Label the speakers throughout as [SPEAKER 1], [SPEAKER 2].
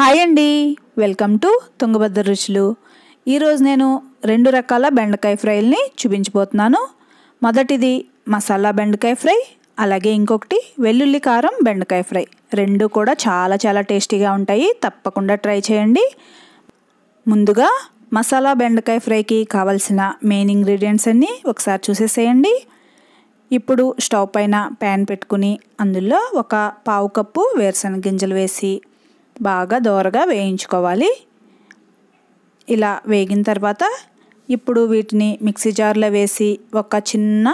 [SPEAKER 1] hi అండి welcome to Tungabhadra రుచులు ఈరోజు నేను రెండు రకాల బెండకాయ ఫ్రైల్ని చూపించబోతున్నాను మొదటిది మసాలా బెండకాయ ఫ్రై అలాగే ఇంకొకటి వెల్లుల్లి కారం బెండకాయ ఫ్రై రెండు కూడా చాలా చాలా టేస్టీగా ఉంటాయి తప్పకుండా ట్రై చేయండి ముందుగా మసాలా బెండకాయ ఫ్రైకి కావలసిన మెయిన్ ఇంగ్రీడియంట్స్ అన్నీ ఒకసారి చూసేసేయండి ఇప్పుడు స్టవ్ పైన ప్యాన్ పెట్టుకుని అందులో ఒక పావు కప్పు వేరుశనగ గింజలు వేసి బాగా దోరగా వేయించుకోవాలి ఇలా వేగిన తర్వాత ఇప్పుడు వీటిని మిక్సీ జార్లో వేసి ఒక చిన్న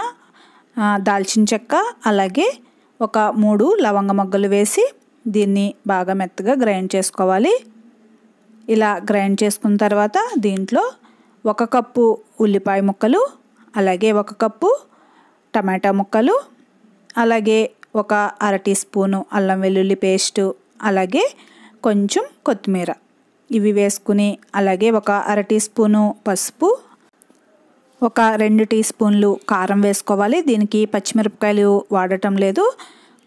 [SPEAKER 1] దాల్చిన చెక్క అలాగే ఒక మూడు లవంగ మొగ్గలు వేసి దీన్ని బాగా మెత్తగా గ్రైండ్ చేసుకోవాలి ఇలా గ్రైండ్ చేసుకున్న తర్వాత దీంట్లో ఒక కప్పు ఉల్లిపాయ ముక్కలు అలాగే ఒక కప్పు టమాటా ముక్కలు అలాగే ఒక అర టీ స్పూను అల్లం వెల్లుల్లి పేస్టు అలాగే కొంచెం కొత్తిమీర ఇవి వేసుకుని అలాగే ఒక అర టీ స్పూను పసుపు ఒక రెండు టీ స్పూన్లు కారం వేసుకోవాలి దీనికి పచ్చిమిరపకాయలు వాడటం లేదు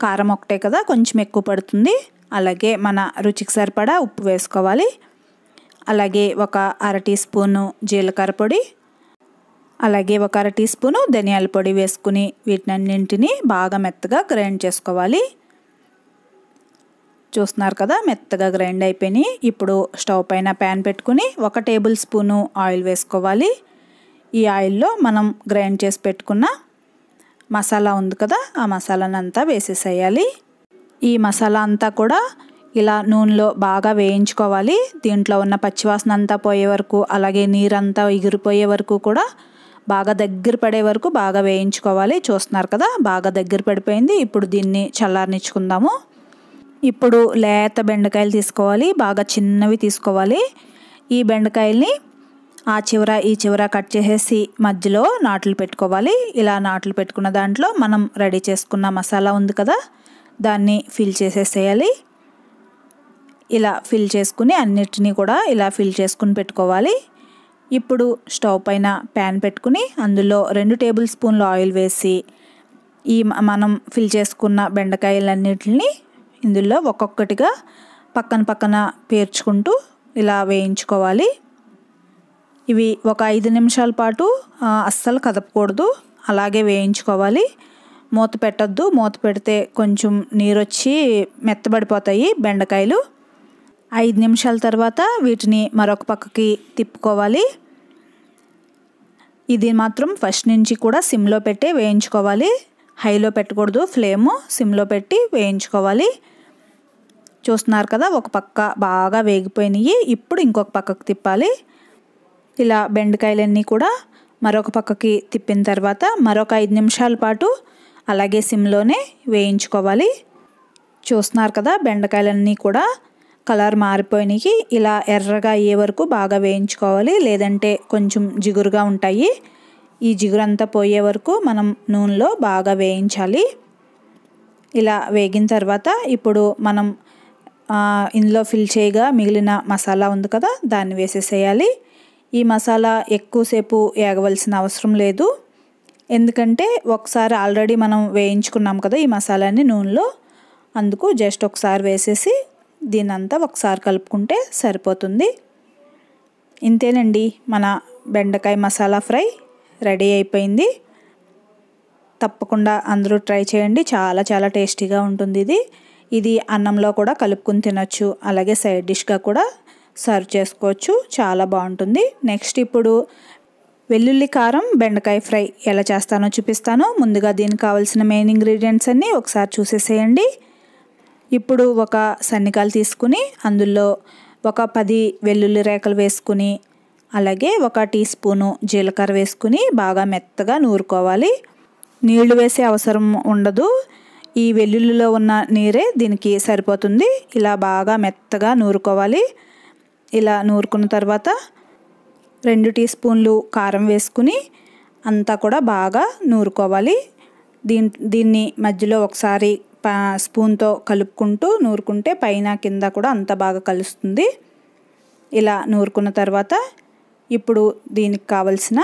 [SPEAKER 1] కారం ఒకటే కదా కొంచెం ఎక్కువ పడుతుంది అలాగే మన రుచికి సరిపడా ఉప్పు వేసుకోవాలి అలాగే ఒక అర టీ స్పూను జీలకర్ర పొడి అలాగే ఒక అర టీ స్పూను ధనియాల పొడి వేసుకుని వీటినన్నింటినీ బాగా మెత్తగా గ్రైండ్ చేసుకోవాలి చూస్తున్నారు కదా మెత్తగా గ్రైండ్ అయిపోయినాయి ఇప్పుడు స్టవ్ పైన ప్యాన్ పెట్టుకుని ఒక టేబుల్ స్పూను ఆయిల్ వేసుకోవాలి ఈ ఆయిల్లో మనం గ్రైండ్ చేసి పెట్టుకున్న మసాలా ఉంది కదా ఆ అంతా వేసేసేయాలి ఈ మసాలా అంతా కూడా ఇలా నూనెలో బాగా వేయించుకోవాలి దీంట్లో ఉన్న పచ్చివాసన అంతా పోయే వరకు అలాగే నీరంతా ఎగిరిపోయే వరకు కూడా బాగా దగ్గర పడే వరకు బాగా వేయించుకోవాలి చూస్తున్నారు కదా బాగా దగ్గర పడిపోయింది ఇప్పుడు దీన్ని చల్లారనిచ్చుకుందాము ఇప్పుడు లేత బెండకాయలు తీసుకోవాలి బాగా చిన్నవి తీసుకోవాలి ఈ బెండకాయల్ని ఆ చివర ఈ చివర కట్ చేసేసి మధ్యలో నాట్లు పెట్టుకోవాలి ఇలా నాట్లు పెట్టుకున్న దాంట్లో మనం రెడీ చేసుకున్న మసాలా ఉంది కదా దాన్ని ఫిల్ చేసేసేయాలి ఇలా ఫిల్ చేసుకుని అన్నిటినీ కూడా ఇలా ఫిల్ చేసుకుని పెట్టుకోవాలి ఇప్పుడు స్టవ్ పైన ప్యాన్ పెట్టుకుని అందులో రెండు టేబుల్ స్పూన్లు ఆయిల్ వేసి ఈ మనం ఫిల్ చేసుకున్న బెండకాయలన్నిటిని ఇందులో ఒక్కొక్కటిగా పక్కన పక్కన పేర్చుకుంటూ ఇలా వేయించుకోవాలి ఇవి ఒక ఐదు నిమిషాల పాటు అస్సలు కదపకూడదు అలాగే వేయించుకోవాలి మూత పెట్టద్దు మూత పెడితే కొంచెం నీరు వచ్చి మెత్తబడిపోతాయి బెండకాయలు ఐదు నిమిషాల తర్వాత వీటిని మరొక పక్కకి తిప్పుకోవాలి ఇది మాత్రం ఫస్ట్ నుంచి కూడా సిమ్లో పెట్టి వేయించుకోవాలి హైలో పెట్టకూడదు ఫ్లేము సిమ్లో పెట్టి వేయించుకోవాలి చూస్తున్నారు కదా ఒక పక్క బాగా వేగిపోయినాయి ఇప్పుడు ఇంకొక పక్కకు తిప్పాలి ఇలా బెండకాయలన్నీ కూడా మరొక పక్కకి తిప్పిన తర్వాత మరొక ఐదు నిమిషాల పాటు అలాగే సిమ్లోనే వేయించుకోవాలి చూస్తున్నారు కదా బెండకాయలన్నీ కూడా కలర్ మారిపోయినాయి ఇలా ఎర్రగా అయ్యే వరకు బాగా వేయించుకోవాలి లేదంటే కొంచెం జిగురుగా ఉంటాయి ఈ జిగురంతా పోయే వరకు మనం నూనెలో బాగా వేయించాలి ఇలా వేగిన తర్వాత ఇప్పుడు మనం ఇందులో ఫిల్ చేయగా మిగిలిన మసాలా ఉంది కదా దాన్ని వేసేసేయాలి ఈ మసాలా ఎక్కువసేపు ఏగవలసిన అవసరం లేదు ఎందుకంటే ఒకసారి ఆల్రెడీ మనం వేయించుకున్నాం కదా ఈ మసాలాని నూనెలో అందుకు జస్ట్ ఒకసారి వేసేసి దీనంతా ఒకసారి కలుపుకుంటే సరిపోతుంది ఇంతేనండి మన బెండకాయ మసాలా ఫ్రై రెడీ అయిపోయింది తప్పకుండా అందరూ ట్రై చేయండి చాలా చాలా టేస్టీగా ఉంటుంది ఇది ఇది అన్నంలో కూడా కలుపుకుని తినొచ్చు అలాగే సైడ్ డిష్గా కూడా సర్వ్ చేసుకోవచ్చు చాలా బాగుంటుంది నెక్స్ట్ ఇప్పుడు వెల్లుల్లి కారం బెండకాయ ఫ్రై ఎలా చేస్తానో చూపిస్తాను ముందుగా దీనికి కావాల్సిన మెయిన్ ఇంగ్రీడియంట్స్ అన్నీ ఒకసారి చూసేసేయండి ఇప్పుడు ఒక సన్నికాలు తీసుకుని అందులో ఒక పది వెల్లుల్లి రేకలు వేసుకుని అలాగే ఒక టీ స్పూను జీలకర్ర వేసుకుని బాగా మెత్తగా నూరుకోవాలి నీళ్లు వేసే అవసరం ఉండదు ఈ వెల్లుల్లిలో ఉన్న నీరే దీనికి సరిపోతుంది ఇలా బాగా మెత్తగా నూరుకోవాలి ఇలా నూరుకున్న తర్వాత రెండు టీ స్పూన్లు కారం వేసుకుని అంతా కూడా బాగా నూరుకోవాలి దీన్ దీన్ని మధ్యలో ఒకసారి స్పూన్తో కలుపుకుంటూ నూరుకుంటే పైన కింద కూడా అంత బాగా కలుస్తుంది ఇలా నూరుకున్న తర్వాత ఇప్పుడు దీనికి కావలసిన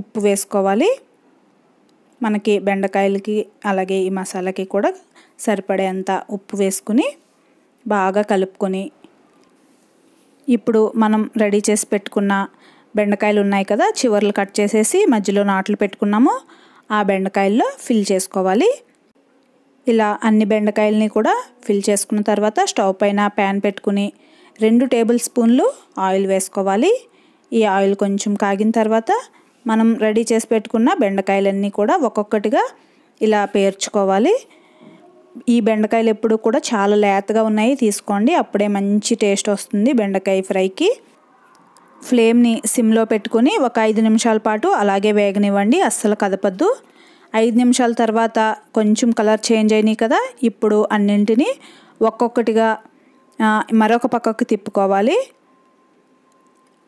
[SPEAKER 1] ఉప్పు వేసుకోవాలి మనకి బెండకాయలకి అలాగే ఈ మసాలాకి కూడా సరిపడేంత ఉప్పు వేసుకుని బాగా కలుపుకొని ఇప్పుడు మనం రెడీ చేసి పెట్టుకున్న బెండకాయలు ఉన్నాయి కదా చివర్లు కట్ చేసేసి మధ్యలో నాట్లు పెట్టుకున్నాము ఆ బెండకాయల్లో ఫిల్ చేసుకోవాలి ఇలా అన్ని బెండకాయలని కూడా ఫిల్ చేసుకున్న తర్వాత స్టవ్ పైన ప్యాన్ పెట్టుకుని రెండు టేబుల్ స్పూన్లు ఆయిల్ వేసుకోవాలి ఈ ఆయిల్ కొంచెం కాగిన తర్వాత మనం రెడీ చేసి పెట్టుకున్న బెండకాయలన్నీ కూడా ఒక్కొక్కటిగా ఇలా పేర్చుకోవాలి ఈ బెండకాయలు ఎప్పుడు కూడా చాలా లేతగా ఉన్నాయి తీసుకోండి అప్పుడే మంచి టేస్ట్ వస్తుంది బెండకాయ ఫ్రైకి ఫ్లేమ్ని సిమ్లో పెట్టుకుని ఒక ఐదు నిమిషాల పాటు అలాగే వేగనివ్వండి అస్సలు కదపద్దు ఐదు నిమిషాల తర్వాత కొంచెం కలర్ చేంజ్ అయినాయి కదా ఇప్పుడు అన్నింటినీ ఒక్కొక్కటిగా మరొక పక్కకు తిప్పుకోవాలి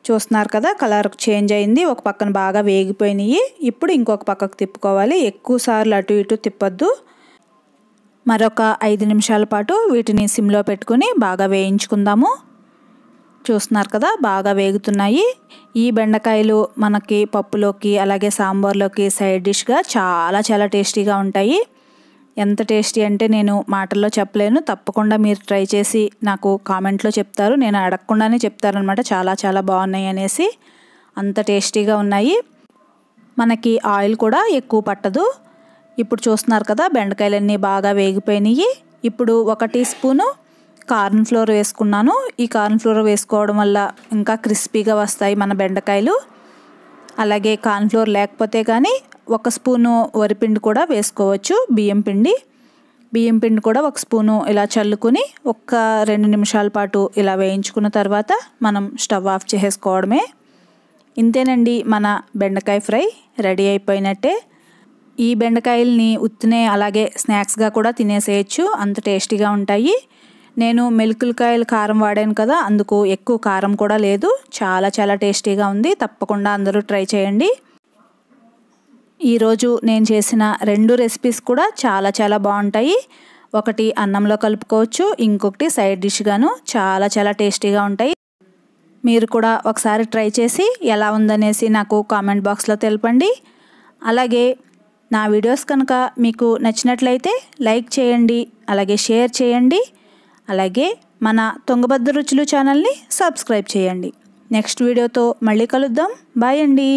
[SPEAKER 1] చూస్తున్నారు కదా కలర్ చేంజ్ అయింది ఒక పక్కన బాగా వేగిపోయినాయి ఇప్పుడు ఇంకొక పక్కకు తిప్పుకోవాలి ఎక్కువ సార్లు అటు ఇటు తిప్పొద్దు మరొక ఐదు నిమిషాల పాటు వీటిని సిమ్లో పెట్టుకుని బాగా వేయించుకుందాము చూస్తున్నారు కదా బాగా వేగుతున్నాయి ఈ బెండకాయలు మనకి పప్పులోకి అలాగే సాంబార్లోకి సైడ్ డిష్గా చాలా చాలా టేస్టీగా ఉంటాయి ఎంత టేస్టీ అంటే నేను మాటల్లో చెప్పలేను తప్పకుండా మీరు ట్రై చేసి నాకు కామెంట్లో చెప్తారు నేను అడగకుండానే చెప్తారనమాట చాలా చాలా బాగున్నాయి అనేసి అంత టేస్టీగా ఉన్నాయి మనకి ఆయిల్ కూడా ఎక్కువ పట్టదు ఇప్పుడు చూస్తున్నారు కదా బెండకాయలన్నీ బాగా వేగిపోయినాయి ఇప్పుడు ఒక టీ స్పూను కార్న్ ఫ్లోర్ వేసుకున్నాను ఈ కార్న్ ఫ్లోర్ వేసుకోవడం వల్ల ఇంకా క్రిస్పీగా వస్తాయి మన బెండకాయలు అలాగే కార్న్ ఫ్లోర్ లేకపోతే కానీ ఒక స్పూను వరిపిండి కూడా వేసుకోవచ్చు బియ్యం పిండి బియ్యం పిండి కూడా ఒక స్పూను ఇలా చల్లుకుని ఒక్క రెండు నిమిషాల పాటు ఇలా వేయించుకున్న తర్వాత మనం స్టవ్ ఆఫ్ చేసేసుకోవడమే ఇంతేనండి మన బెండకాయ ఫ్రై రెడీ అయిపోయినట్టే ఈ బెండకాయల్ని ఉత్తినే అలాగే స్నాక్స్గా కూడా తినేసేయచ్చు అంత టేస్టీగా ఉంటాయి నేను మెలుకులకాయలు కారం వాడాను కదా అందుకు ఎక్కువ కారం కూడా లేదు చాలా చాలా టేస్టీగా ఉంది తప్పకుండా అందరూ ట్రై చేయండి ఈరోజు నేను చేసిన రెండు రెసిపీస్ కూడా చాలా చాలా బాగుంటాయి ఒకటి అన్నంలో కలుపుకోవచ్చు ఇంకొకటి సైడ్ డిష్గాను చాలా చాలా టేస్టీగా ఉంటాయి మీరు కూడా ఒకసారి ట్రై చేసి ఎలా ఉందనేసి నాకు కామెంట్ బాక్స్లో తెలపండి అలాగే నా వీడియోస్ కనుక మీకు నచ్చినట్లయితే లైక్ చేయండి అలాగే షేర్ చేయండి అలాగే మన తుంగభద్ర రుచులు ఛానల్ని సబ్స్క్రైబ్ చేయండి నెక్స్ట్ వీడియోతో మళ్ళీ కలుద్దాం బాయ్ అండి